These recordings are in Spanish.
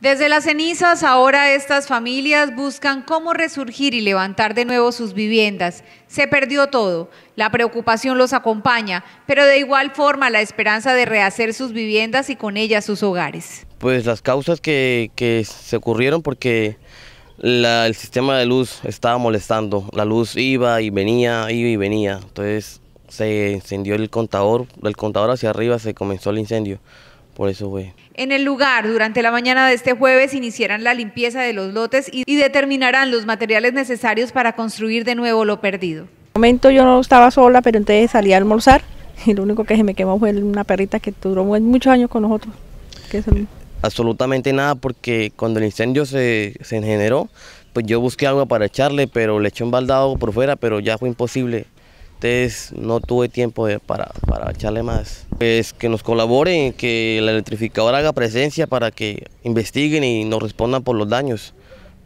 Desde las cenizas ahora estas familias buscan cómo resurgir y levantar de nuevo sus viviendas. Se perdió todo, la preocupación los acompaña, pero de igual forma la esperanza de rehacer sus viviendas y con ellas sus hogares. Pues las causas que, se ocurrieron porque el sistema de luz estaba molestando, la luz iba y venía, iba y venía, entonces se encendió el contador, del contador hacia arriba se comenzó el incendio. Por eso fue. En el lugar, durante la mañana de este jueves, iniciarán la limpieza de los lotes y, determinarán los materiales necesarios para construir de nuevo lo perdido. En momento yo no estaba sola, pero entonces salí a almorzar y lo único que se me quemó fue una perrita que duró muchos años con nosotros. Eh, absolutamente nada, porque cuando el incendio se, se generó, pues yo busqué agua para echarle, pero le eché un baldado por fuera, pero ya fue imposible. Entonces no tuve tiempo para, para, echarle más. Pues que nos colaboren, que la electrificadora haga presencia para que investiguen y nos respondan por los daños.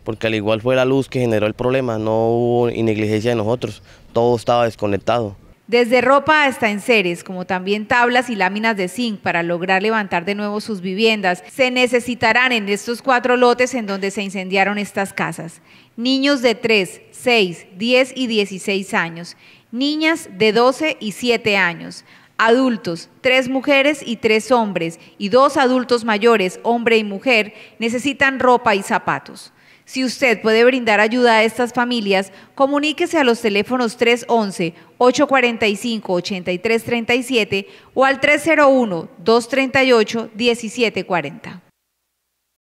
Porque al igual fue la luz que generó el problema, no hubo negligencia de nosotros, todo estaba desconectado. Desde ropa hasta enseres, como también tablas y láminas de zinc para lograr levantar de nuevo sus viviendas, se necesitarán en estos cuatro lotes en donde se incendiaron estas casas. Niños de 3, 6, 10 y 16 años niñas de 12 y 7 años, adultos, tres mujeres y tres hombres, y dos adultos mayores, hombre y mujer, necesitan ropa y zapatos. Si usted puede brindar ayuda a estas familias, comuníquese a los teléfonos 311-845-8337 o al 301-238-1740.